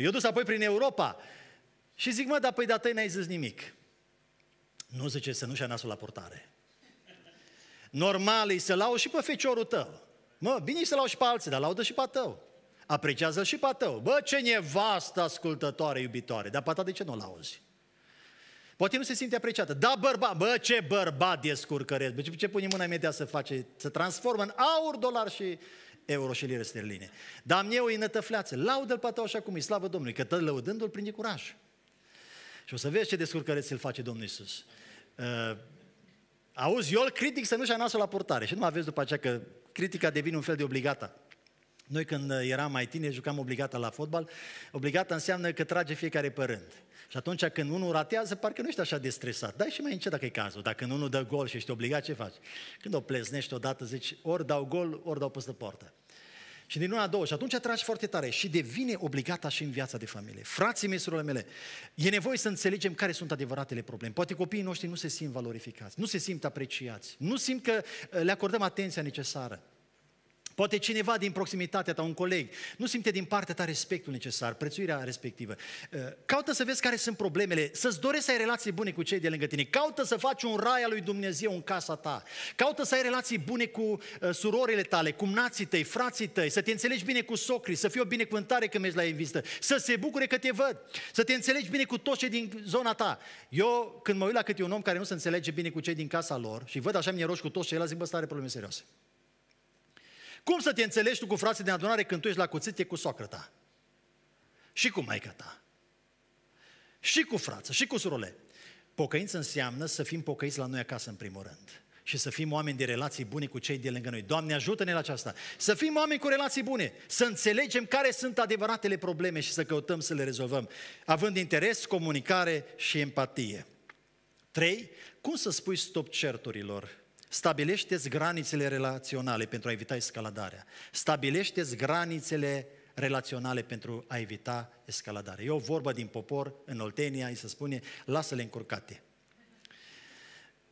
Eu dus apoi prin Europa și zic, mă, dar păi de atâi n-ai zis nimic. Nu zice să nu și nasul la portare normal e să lau și pe feciorul tău. Mă, bine să lauzi și pe alții, dar laudă și pe tău. Apreciază-l și pe tău. Bă, ce nevastă ascultătoare, iubitoare, dar pe de ce nu lauzi? Poate nu se simte apreciată. Da, bărbat, bă, ce bărbat descurcăresc. Bă, ce, ce pune mâna imediat să face, să transformă în aur, dolar și euro și lire sterline. Dar mie o inătăfleață. Laudă-l pe tău așa cum e, slavă Domnului, că tot lăudându-l prinde curaj. Și o să vezi ce descurcăreț îl face Domnul Isus. Uh, Auzi, eu îl critic să nu-și nasul la portare. Și nu aveți după aceea că critica devine un fel de obligată. Noi când uh, eram mai tineri jucam obligată la fotbal. Obligată înseamnă că trage fiecare pe rând. Și atunci când unul ratează, parcă nu ești așa de stresat. Dai și mai încet dacă e cazul. Dacă unul dă gol și ești obligat, ce faci? Când o pleznești odată, zici, ori dau gol, ori dau peste poartă. Și din luna a două. Și atunci tragi foarte tare și devine obligată și în viața de familie. Frații mei, surorile mele, e nevoie să înțelegem care sunt adevăratele probleme. Poate copiii noștri nu se simt valorificați, nu se simt apreciați, nu simt că uh, le acordăm atenția necesară. Poate cineva din proximitatea ta, un coleg, nu simte din partea ta respectul necesar, prețuirea respectivă. Uh, caută să vezi care sunt problemele, să-ți dorești să ai relații bune cu cei de lângă tine. Caută să faci un rai al lui Dumnezeu în casa ta. Caută să ai relații bune cu uh, surorile tale, cu nații tăi, frații tăi, să te înțelegi bine cu socrii, să fie o binecuvântare când mergi la ei în vizită, să se bucure că te văd, să te înțelegi bine cu toți cei din zona ta. Eu, când mă uit la câte un om care nu se înțelege bine cu cei din casa lor și văd așa mi cu toți ceilalți, zic, bă, stare probleme serioase. Cum să te înțelegi tu cu frații de adunare când tu ești la cuțite cu socră ta? Și cu maica ta? Și cu frață, și cu surole. Pocăință înseamnă să fim pocăiți la noi acasă în primul rând și să fim oameni de relații bune cu cei de lângă noi. Doamne, ajută-ne la aceasta. Să fim oameni cu relații bune, să înțelegem care sunt adevăratele probleme și să căutăm să le rezolvăm, având interes, comunicare și empatie. 3. Cum să spui stop certurilor stabilește granițele relaționale pentru a evita escaladarea. stabilește granițele relaționale pentru a evita escaladarea. E o vorbă din popor, în Oltenia, îi se spune, lasă-le încurcate.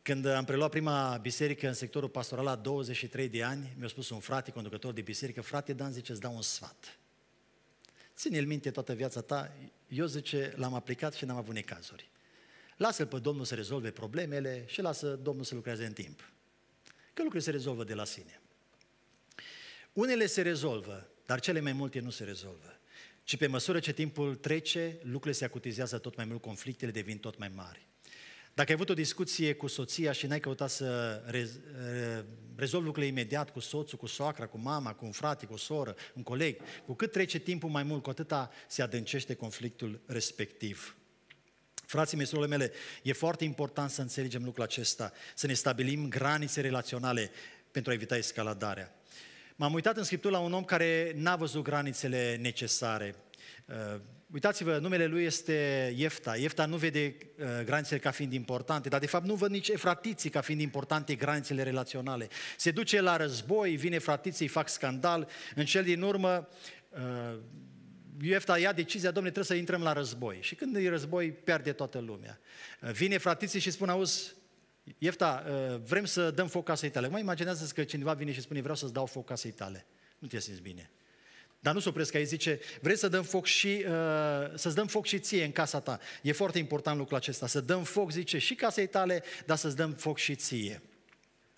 Când am preluat prima biserică în sectorul pastoral la 23 de ani, mi-a spus un frate, conducător de biserică, frate Dan, zice, îți dau un sfat. Ține-l minte toată viața ta, eu zice, l-am aplicat și n-am avut necazuri. Lasă-l pe Domnul să rezolve problemele și lasă Domnul să lucreze în timp că lucrurile se rezolvă de la sine. Unele se rezolvă, dar cele mai multe nu se rezolvă. Și pe măsură ce timpul trece, lucrurile se acutizează tot mai mult, conflictele devin tot mai mari. Dacă ai avut o discuție cu soția și n-ai căutat să rezolvi lucrurile imediat cu soțul, cu soacra, cu mama, cu un frate, cu o soră, un coleg, cu cât trece timpul mai mult, cu atâta se adâncește conflictul respectiv. Frații mei, surorile mele, e foarte important să înțelegem lucrul acesta, să ne stabilim granițe relaționale pentru a evita escaladarea. M-am uitat în Scriptură la un om care n-a văzut granițele necesare. Uh, uitați-vă, numele lui este Iefta. Iefta nu vede uh, granițele ca fiind importante, dar de fapt nu văd nici fratiții ca fiind importante granițele relaționale. Se duce la război, vine fratiții, fac scandal. În cel din urmă, uh, Iefta ia decizia, domnule, trebuie să intrăm la război. Și când e război, pierde toată lumea. Vine fratiții și spun, auzi, Iefta, uh, vrem să dăm foc casei tale. Mai imaginează că cineva vine și spune, vreau să-ți dau foc casei tale. Nu te simți bine. Dar nu se opresc că zice, vrei să dăm foc și, uh, să-ți dăm foc și ție în casa ta. E foarte important lucrul acesta, să dăm foc, zice, și casei tale, dar să-ți dăm foc și ție.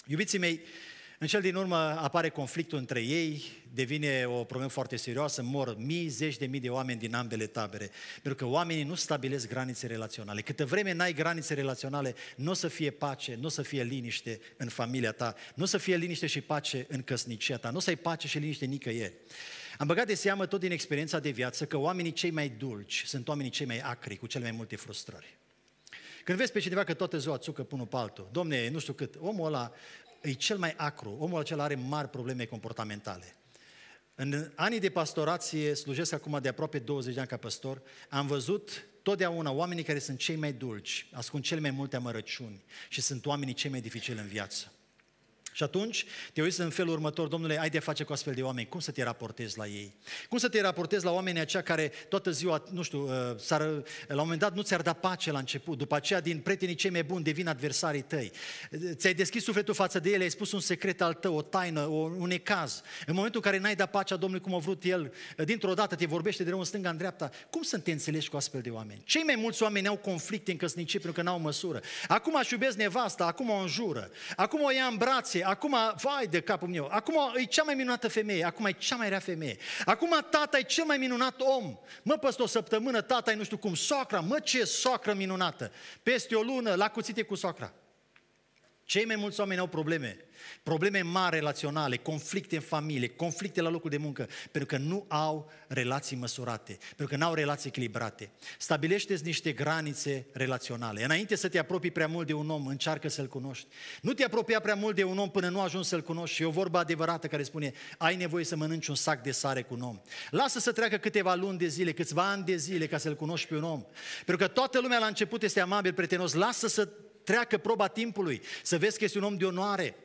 Iubiții mei, uh, în cel din urmă apare conflictul între ei, devine o problemă foarte serioasă, mor mii, zeci de mii de oameni din ambele tabere, pentru că oamenii nu stabilesc granițe relaționale. Câte vreme n-ai granițe relaționale, nu o să fie pace, nu o să fie liniște în familia ta, nu o să fie liniște și pace în căsnicia ta, nu o să ai pace și liniște nicăieri. Am băgat de seamă tot din experiența de viață că oamenii cei mai dulci sunt oamenii cei mai acri, cu cele mai multe frustrări. Când vezi pe cineva că toată ziua țucă până pe altul, domne, nu știu cât, omul ăla e cel mai acru. Omul acela are mari probleme comportamentale. În anii de pastorație, slujesc acum de aproape 20 de ani ca păstor, am văzut totdeauna oamenii care sunt cei mai dulci, ascund cele mai multe amărăciuni și sunt oamenii cei mai dificili în viață. Și atunci te uiți în felul următor, domnule, ai de face cu astfel de oameni, cum să te raportezi la ei? Cum să te raportezi la oamenii aceia care toată ziua, nu știu, uh, s-ar, la un moment dat nu ți-ar da pace la început, după aceea din prietenii cei mai buni devin adversarii tăi. Ți-ai deschis sufletul față de ele, ai spus un secret al tău, o taină, o, un ecaz. În momentul în care n-ai dat pacea Domnului cum a vrut El, uh, dintr-o dată te vorbește de rău în stânga, în dreapta. Cum să te înțelegi cu astfel de oameni? Cei mai mulți oameni au conflicte în căsnicie pentru că n-au măsură. Acum aș iubesc nevasta, acum o înjură, acum o ia în brațe, relație, acum, vai de capul meu, acum e cea mai minunată femeie, acum e cea mai rea femeie, acum tata e cel mai minunat om, mă, peste o săptămână tata e nu știu cum, socra, mă, ce Socră minunată, peste o lună la cuțite cu socra. Cei mai mulți oameni au probleme. Probleme mari relaționale, conflicte în familie, conflicte la locul de muncă, pentru că nu au relații măsurate, pentru că nu au relații echilibrate. Stabilește-ți niște granițe relaționale. Înainte să te apropii prea mult de un om, încearcă să-l cunoști. Nu te apropia prea mult de un om până nu ajungi să-l cunoști. Și e o vorbă adevărată care spune, ai nevoie să mănânci un sac de sare cu un om. Lasă să treacă câteva luni de zile, câțiva ani de zile ca să-l cunoști pe un om. Pentru că toată lumea la început este amabil, prietenos. Lasă să treacă proba timpului, să vezi că este un om de onoare,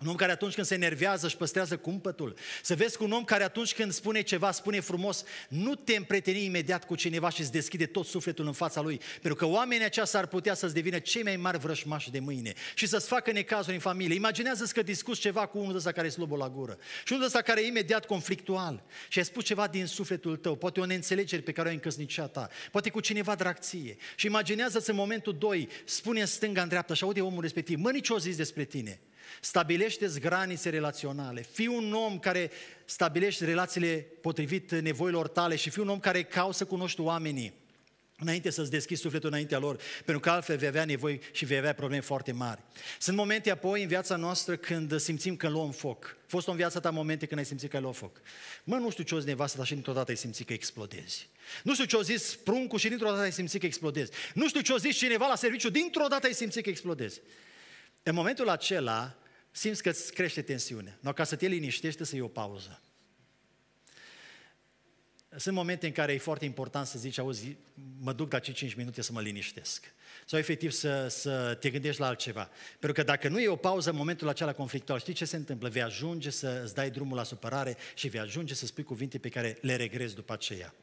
un om care atunci când se enervează își păstrează cumpătul. Să vezi că un om care atunci când spune ceva, spune frumos, nu te împreteni imediat cu cineva și îți deschide tot sufletul în fața lui. Pentru că oamenii s ar putea să-ți devină cei mai mari vrășmași de mâine și să-ți facă necazuri în familie. Imaginează-ți că discuți ceva cu unul ăsta care e slobă la gură și unul ăsta care e imediat conflictual și ai spus ceva din sufletul tău, poate o neînțelegere pe care o ai încăsnicia ta, poate cu cineva dracție. Și imaginează-ți în momentul 2, spune în stânga, în dreapta și aude omul respectiv, mă, nici o zis despre tine. Stabilește-ți granițe relaționale. Fii un om care stabilește relațiile potrivit nevoilor tale și fii un om care caută să cunoști oamenii înainte să-ți deschizi sufletul înaintea lor, pentru că altfel vei avea nevoi și vei avea probleme foarte mari. Sunt momente apoi în viața noastră când simțim că luăm foc. Fost în viața ta momente când ai simțit că ai luat foc. Mă, nu știu ce o zi nevastă, dar și dintr-o dată ai simțit că explodezi. Nu știu ce o zis pruncul și dintr-o dată ai simțit că explodezi. Nu știu ce o zis cineva la serviciu, dintr-o dată ai simțit că explodezi. În momentul acela, simți că îți crește tensiunea. Nu ca să te liniștești, să iei o pauză. Sunt momente în care e foarte important să zici, auzi, mă duc de 5 minute să mă liniștesc. Sau efectiv să, să te gândești la altceva. Pentru că dacă nu e o pauză în momentul acela conflictual, știi ce se întâmplă? Vei ajunge să îți dai drumul la supărare și vei ajunge să spui cuvinte pe care le regrezi după aceea.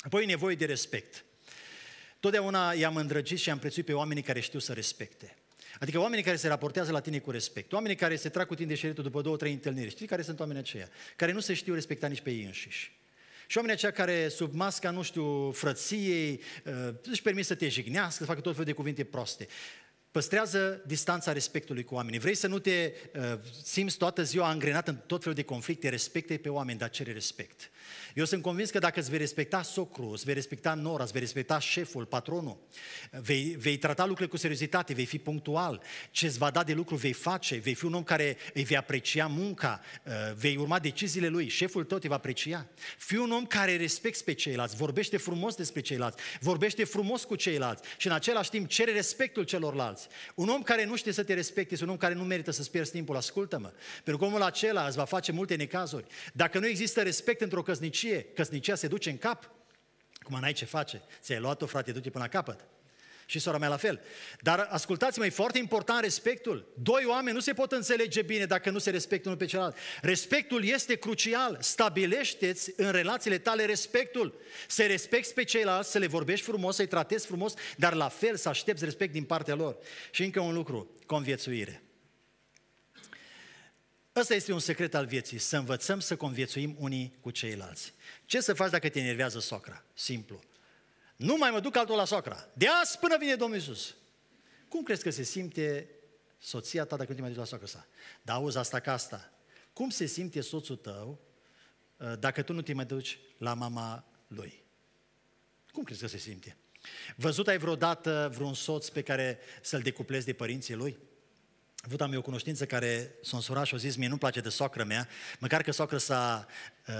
Apoi e nevoie de respect. Totdeauna i-am îndrăgit și am prețuit pe oamenii care știu să respecte. Adică oamenii care se raportează la tine cu respect, oamenii care se trag cu tine de șeretul după două, trei întâlniri, știi care sunt oamenii aceia? Care nu se știu respecta nici pe ei înșiși. Și oamenii aceia care, sub masca, nu știu, frăției, uh, își permit să te jignească, să facă tot felul de cuvinte proste. Păstrează distanța respectului cu oamenii. Vrei să nu te uh, simți toată ziua angrenat în tot felul de conflicte, respecte pe oameni, dar cere respect. Eu sunt convins că dacă îți vei respecta socrul, îți vei respecta nora, îți vei respecta șeful, patronul, vei, vei trata lucrurile cu seriozitate, vei fi punctual, ce îți va da de lucru vei face, vei fi un om care îi vei aprecia munca, uh, vei urma deciziile lui, șeful tău te va aprecia. Fii un om care respect pe ceilalți, vorbește frumos despre ceilalți, vorbește frumos cu ceilalți și în același timp cere respectul celorlalți. Un om care nu știe să te respecte este un om care nu merită să-ți pierzi timpul, ascultă-mă. Pentru că omul acela îți va face multe necazuri. Dacă nu există respect într-o căsătorie, căsnicie, căsnicia se duce în cap, cum n-ai ce face, ți-ai luat-o, frate, du-te până la capăt. Și sora mea la fel. Dar ascultați-mă, e foarte important respectul. Doi oameni nu se pot înțelege bine dacă nu se respectă unul pe celălalt. Respectul este crucial. Stabilește-ți în relațiile tale respectul. Să respecti pe ceilalți, să le vorbești frumos, să-i tratezi frumos, dar la fel să aștepți respect din partea lor. Și încă un lucru, conviețuire. Ăsta este un secret al vieții, să învățăm să conviețuim unii cu ceilalți. Ce să faci dacă te enervează socra? Simplu. Nu mai mă duc altul la socra. De azi până vine Domnul Isus. Cum crezi că se simte soția ta dacă nu te mai duci la socra sa? Da, auzi asta ca asta. Cum se simte soțul tău uh, dacă tu nu te mai duci la mama lui? Cum crezi că se simte? Văzut ai vreodată vreun soț pe care să-l decuplezi de părinții lui? avut am eu o cunoștință care s-a însurat și a zis, mie nu-mi place de socră mea, măcar că socră s-a, uh,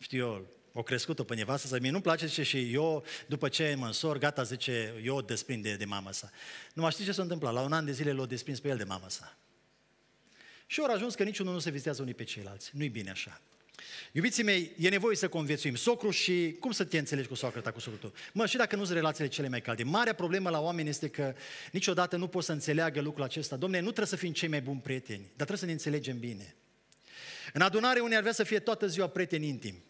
știu eu, o crescut-o pe nevastă să mie nu-mi place, zice, și eu, după ce mă însor, gata, zice, eu o desprind de, de mama sa. Nu mai știi ce s-a întâmplat, la un an de zile l o desprins pe el de mama sa. Și au ajuns că niciunul nu se vizitează unii pe ceilalți. Nu-i bine așa. Iubiții mei, e nevoie să conviețuim socru și cum să te înțelegi cu socrul ta, cu socrul tău? Mă, și dacă nu sunt relațiile cele mai calde. Marea problemă la oameni este că niciodată nu poți să înțeleagă lucrul acesta. Domne, nu trebuie să fim cei mai buni prieteni, dar trebuie să ne înțelegem bine. În adunare, unii ar vrea să fie toată ziua prieteni intim.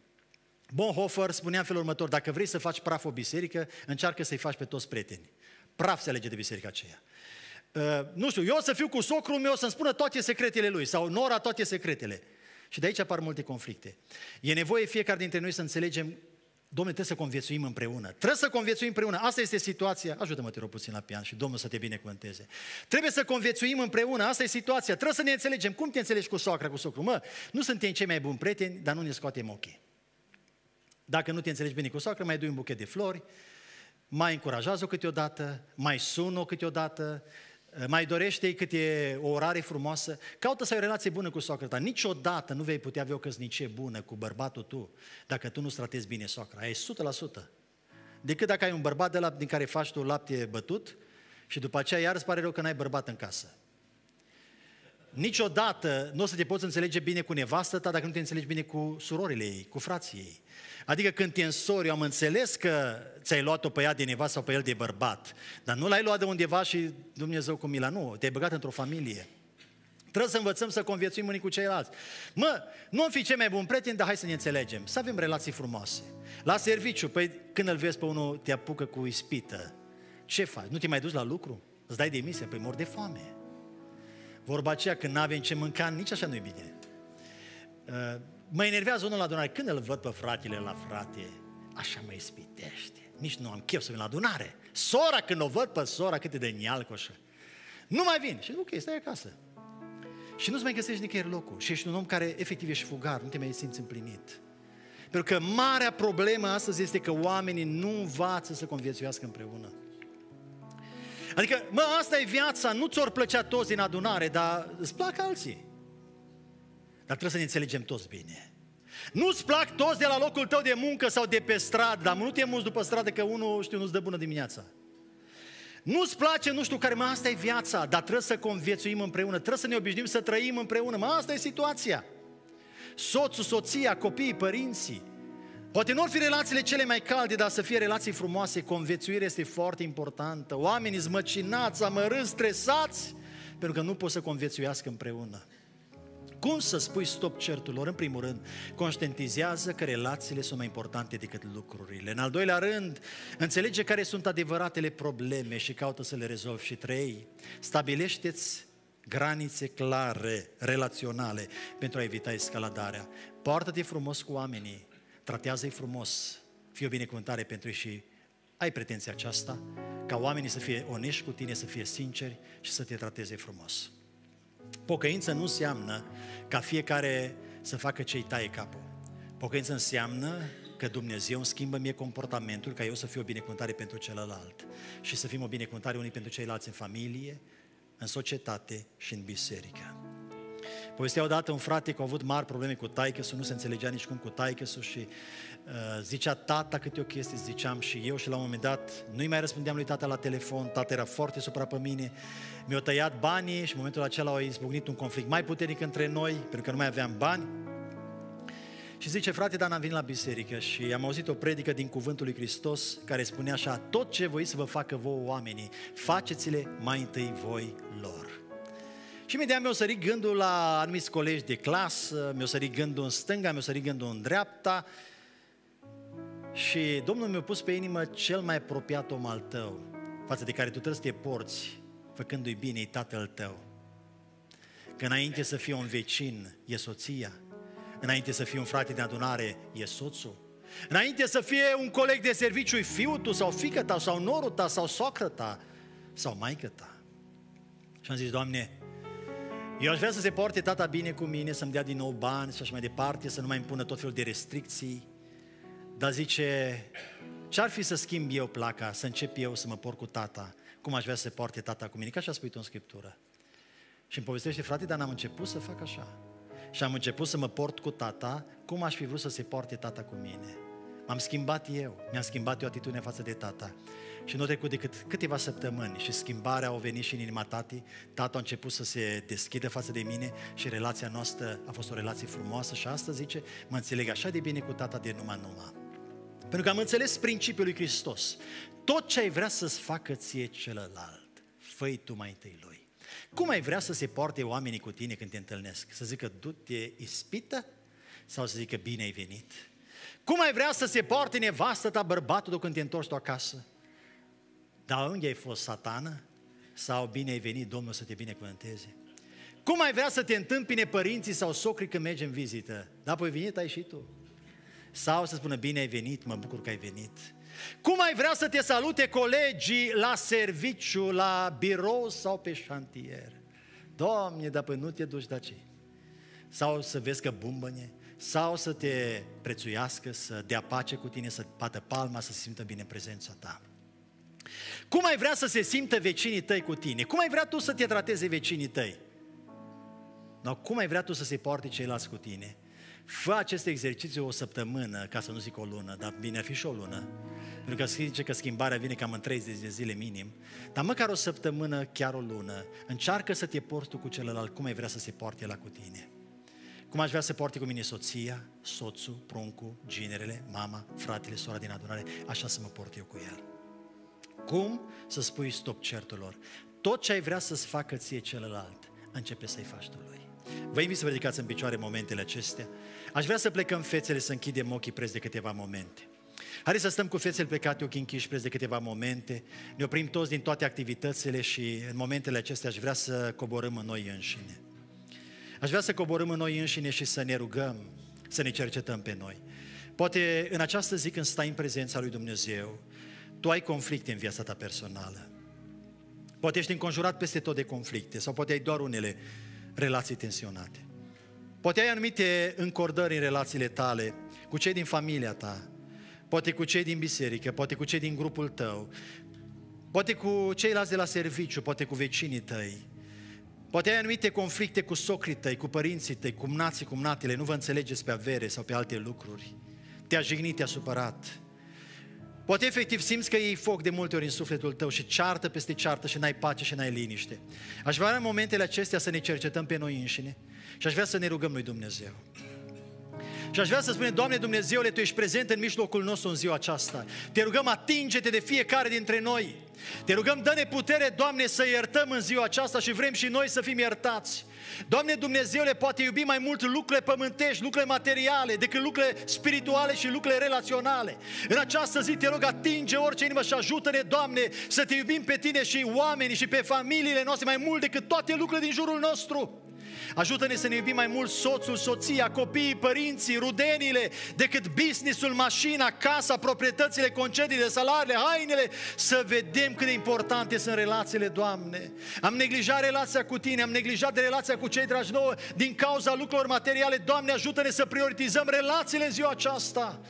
Bonhoeffer spunea în felul următor, dacă vrei să faci praf o biserică, încearcă să-i faci pe toți prieteni. Praf se alege de biserica aceea. Uh, nu știu, eu să fiu cu socrul meu să-mi spună toate secretele lui sau nora toate secretele. Și de aici apar multe conflicte. E nevoie fiecare dintre noi să înțelegem, domnule, trebuie să conviețuim împreună. Trebuie să conviețuim împreună. Asta este situația. Ajută-mă, te rog, puțin la pian și Domnul să te binecuvânteze. Trebuie să conviețuim împreună. Asta e situația. Trebuie să ne înțelegem. Cum te înțelegi cu soacra, cu socru? Mă, nu suntem cei mai buni prieteni, dar nu ne scoatem ochii. Dacă nu te înțelegi bine cu soacra, mai dui un buchet de flori, mai încurajează-o câteodată, mai sună-o câteodată, Eh, mai dorește cât e o orare frumoasă, caută să ai o relație bună cu soacra ta. Niciodată nu vei putea avea o căsnicie bună cu bărbatul tu dacă tu nu-ți tratezi bine soacra. Ai 100%. Decât dacă ai un bărbat de la, din care faci tu lapte bătut și după aceea iar îți pare rău că n-ai bărbat în casă niciodată nu o să te poți înțelege bine cu nevastă ta dacă nu te înțelegi bine cu surorile ei, cu frații ei. Adică când te însori, eu am înțeles că ți-ai luat-o pe ea de nevastă sau pe el de bărbat, dar nu l-ai luat de undeva și Dumnezeu cu mila, nu, te-ai băgat într-o familie. Trebuie să învățăm să conviețuim unii cu ceilalți. Mă, nu am fi cei mai buni prieteni, dar hai să ne înțelegem, să avem relații frumoase. La serviciu, păi când îl vezi pe unul, te apucă cu ispită. Ce faci? Nu te mai duci la lucru? Îți dai demisia? Păi mor de foame. Vorba aceea, când n-avem ce mânca, nici așa nu-i bine. Uh, mă enervează unul la adunare. Când îl văd pe fratele la frate, așa mă ispitește. Nici nu am chef să vin la adunare. Sora, când o văd pe sora, cât e de nealcoșă. Nu mai vin. Și ok, stai acasă. Și nu-ți mai găsești nicăieri locul. Și ești un om care efectiv ești fugar, nu te mai simți împlinit. Pentru că marea problemă astăzi este că oamenii nu învață să conviețuiască împreună. Adică, mă, asta e viața, nu ți-or plăcea toți din adunare, dar îți plac alții. Dar trebuie să ne înțelegem toți bine. Nu-ți plac toți de la locul tău de muncă sau de pe stradă, dar nu te muți după stradă că unul, știu, nu-ți dă bună dimineața. Nu-ți place, nu știu care, mă, asta e viața, dar trebuie să conviețuim împreună, trebuie să ne obișnim să trăim împreună, mă, asta e situația. Soțul, soția, copiii, părinții, Poate nu ar fi relațiile cele mai calde, dar să fie relații frumoase, conviețuirea este foarte importantă. Oamenii zmăcinați, amărâți, stresați, pentru că nu pot să conviețuiască împreună. Cum să spui stop certurilor? În primul rând, conștientizează că relațiile sunt mai importante decât lucrurile. În al doilea rând, înțelege care sunt adevăratele probleme și caută să le rezolvi. Și trei, stabilește-ți granițe clare, relaționale, pentru a evita escaladarea. Poartă-te frumos cu oamenii, tratează-i frumos, fie o binecuvântare pentru ei și ai pretenția aceasta, ca oamenii să fie onești cu tine, să fie sinceri și să te trateze frumos. Pocăință nu înseamnă ca fiecare să facă ce-i taie capul. Pocăință înseamnă că Dumnezeu îmi schimbă mie comportamentul ca eu să fiu o binecuvântare pentru celălalt și să fim o binecuvântare unii pentru ceilalți în familie, în societate și în biserică. Povestea odată un frate că a avut mari probleme cu taică nu se înțelegea nici cum cu taică și uh, zicea tata câte o chestie, ziceam și eu și la un moment dat nu-i mai răspundeam lui tata la telefon, tata era foarte supra pe mine, mi-au tăiat banii și în momentul acela a izbucnit un conflict mai puternic între noi, pentru că nu mai aveam bani. Și zice, frate, Dan, am venit la biserică și am auzit o predică din Cuvântul lui Hristos care spunea așa, tot ce voi să vă facă voi oamenii, faceți-le mai întâi voi lor. Și imediat mi-au sărit gândul la anumiți colegi de clasă, mi-au sărit gândul în stânga, mi-au sărit gândul în dreapta. Și Domnul mi-a pus pe inimă cel mai apropiat om al tău, față de care tu trebuie să te porți, făcându-i bine, e tatăl tău. Că înainte să fie un vecin, e soția. Înainte să fie un frate de adunare, e soțul. Înainte să fie un coleg de serviciu, e fiul tu sau fică ta, sau norul ta, sau socră ta, sau maică ta. Și am zis, Doamne, eu aș vrea să se poarte tata bine cu mine, să-mi dea din nou bani și așa mai departe, să nu mai impună tot felul de restricții. Dar zice, ce-ar fi să schimb eu placa, să încep eu să mă porc cu tata, cum aș vrea să se poarte tata cu mine, și așa spui tu în Scriptură. Și îmi povestește, frate, dar n-am început să fac așa. Și am început să mă port cu tata, cum aș fi vrut să se poarte tata cu mine. M-am schimbat eu, mi-am schimbat eu atitudinea față de tata. Și nu trecut decât câteva săptămâni și schimbarea au venit și în inima tatii, Tata a început să se deschidă față de mine și relația noastră a fost o relație frumoasă și asta zice, mă înțeleg așa de bine cu tata de numai numai. Pentru că am înțeles principiul lui Hristos. Tot ce ai vrea să-ți facă ție celălalt, fă tu mai întâi lui. Cum ai vrea să se poarte oamenii cu tine când te întâlnesc? Să zică, du-te ispită? Sau să zică, bine ai venit? Cum ai vrea să se poarte nevastă ta bărbatul de când te întorci tu acasă? Dar unde ai fost satană? Sau bine ai venit Domnul să te binecuvânteze? Cum ai vrea să te întâmpine părinții sau socrii când mergi în vizită? Dar apoi venit ai și tu. Sau să spună, bine ai venit, mă bucur că ai venit. Cum ai vrea să te salute colegii la serviciu, la birou sau pe șantier? Doamne, dar păi nu te duci de ce? Sau să vezi că bumbăne? sau să te prețuiască, să dea pace cu tine, să pată palma, să se simtă bine prezența ta. Cum ai vrea să se simtă vecinii tăi cu tine? Cum ai vrea tu să te trateze vecinii tăi? No, cum ai vrea tu să se poarte ceilalți cu tine? Fă acest exercițiu o săptămână, ca să nu zic o lună, dar bine ar fi și o lună. Pentru că zice că schimbarea vine cam în 30 de zile minim. Dar măcar o săptămână, chiar o lună, încearcă să te porți tu cu celălalt cum ai vrea să se poarte la cu tine. Cum aș vrea să poarte cu mine soția, soțul, pruncul, ginerele, mama, fratele, sora din adunare, așa să mă port eu cu el. Cum să spui stop certurilor? Tot ce ai vrea să-ți facă ție celălalt, începe să-i faci tu lui. Vă invit să vă ridicați în picioare momentele acestea. Aș vrea să plecăm fețele, să închidem ochii preț de câteva momente. Hai să stăm cu fețele plecate, ochii închiși, preț de câteva momente. Ne oprim toți din toate activitățile și în momentele acestea aș vrea să coborâm în noi înșine. Aș vrea să coborâm în noi înșine și să ne rugăm, să ne cercetăm pe noi. Poate în această zi când stai în prezența lui Dumnezeu, tu ai conflicte în viața ta personală. Poate ești înconjurat peste tot de conflicte sau poate ai doar unele relații tensionate. Poate ai anumite încordări în relațiile tale cu cei din familia ta, poate cu cei din biserică, poate cu cei din grupul tău, poate cu ceilalți de la serviciu, poate cu vecinii tăi, Poate ai anumite conflicte cu socrii tăi, cu părinții tăi, cu nații, cu natele, nu vă înțelegeți pe avere sau pe alte lucruri. Te-a jignit, te-a supărat. Poate efectiv simți că iei foc de multe ori în sufletul tău și ceartă peste ceartă și n-ai pace și n-ai liniște. Aș vrea în momentele acestea să ne cercetăm pe noi înșine și aș vrea să ne rugăm lui Dumnezeu. Și aș vrea să spunem, Doamne Dumnezeule, Tu ești prezent în mijlocul nostru în ziua aceasta. Te rugăm, atinge-te de fiecare dintre noi. Te rugăm, dă-ne putere, Doamne, să iertăm în ziua aceasta și vrem și noi să fim iertați. Doamne Dumnezeule, poate iubi mai mult lucrurile pământești, lucrurile materiale, decât lucrurile spirituale și lucrurile relaționale. În această zi te rog, atinge orice inimă și ajută-ne, Doamne, să te iubim pe Tine și oamenii și pe familiile noastre mai mult decât toate lucrurile din jurul nostru. Ajută-ne să ne iubim mai mult soțul, soția, copiii, părinții, rudenile, decât businessul, mașina, casa, proprietățile, concediile, salariile, hainele. Să vedem cât de importante sunt relațiile, Doamne. Am neglijat relația cu Tine, am neglijat relația cu cei dragi nouă din cauza lucrurilor materiale. Doamne, ajută-ne să prioritizăm relațiile în ziua aceasta.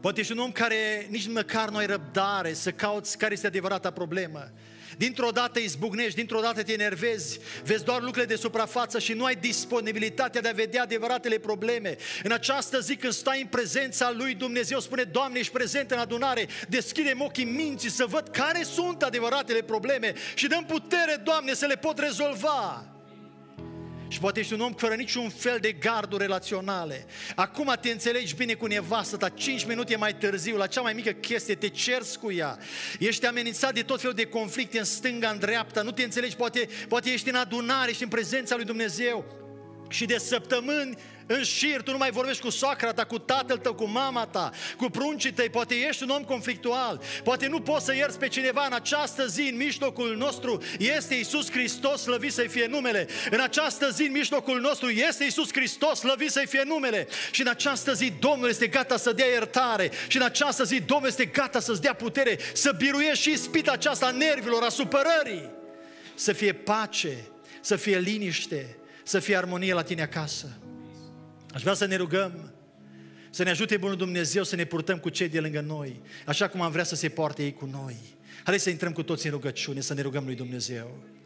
Poate ești un om care nici măcar nu ai răbdare să cauți care este adevărata problemă. Dintr-o dată izbucnești, dintr-o dată te enervezi, vezi doar lucrurile de suprafață și nu ai disponibilitatea de a vedea adevăratele probleme. În această zi când stai în prezența lui Dumnezeu, spune, Doamne, ești prezent în adunare, deschide ochii minții să văd care sunt adevăratele probleme și dăm putere, Doamne, să le pot rezolva. Și poate ești un om fără niciun fel de garduri relaționale. Acum te înțelegi bine cu nevastă ta, 5 minute mai târziu, la cea mai mică chestie, te cerți cu ea. Ești amenințat de tot felul de conflicte în stânga, în dreapta, nu te înțelegi, poate, poate ești în adunare, ești în prezența lui Dumnezeu și de săptămâni în șir, tu nu mai vorbești cu soacra ta, cu tatăl tău, cu mama ta, cu pruncii tăi, poate ești un om conflictual, poate nu poți să ierți pe cineva în această zi, în mijlocul nostru, este Isus Hristos, slăvit să-i fie numele. În această zi, în mijlocul nostru, este Isus Hristos, slăvit să-i fie numele. Și în această zi, Domnul este gata să dea iertare și în această zi, Domnul este gata să-ți dea putere să biruiești și ispita aceasta a nervilor, a supărării. Să fie pace, să fie liniște, să fie armonie la tine acasă. Aș vrea să ne rugăm să ne ajute Bunul Dumnezeu să ne purtăm cu cei de lângă noi, așa cum am vrea să se poarte ei cu noi. Haideți să intrăm cu toți în rugăciune, să ne rugăm lui Dumnezeu.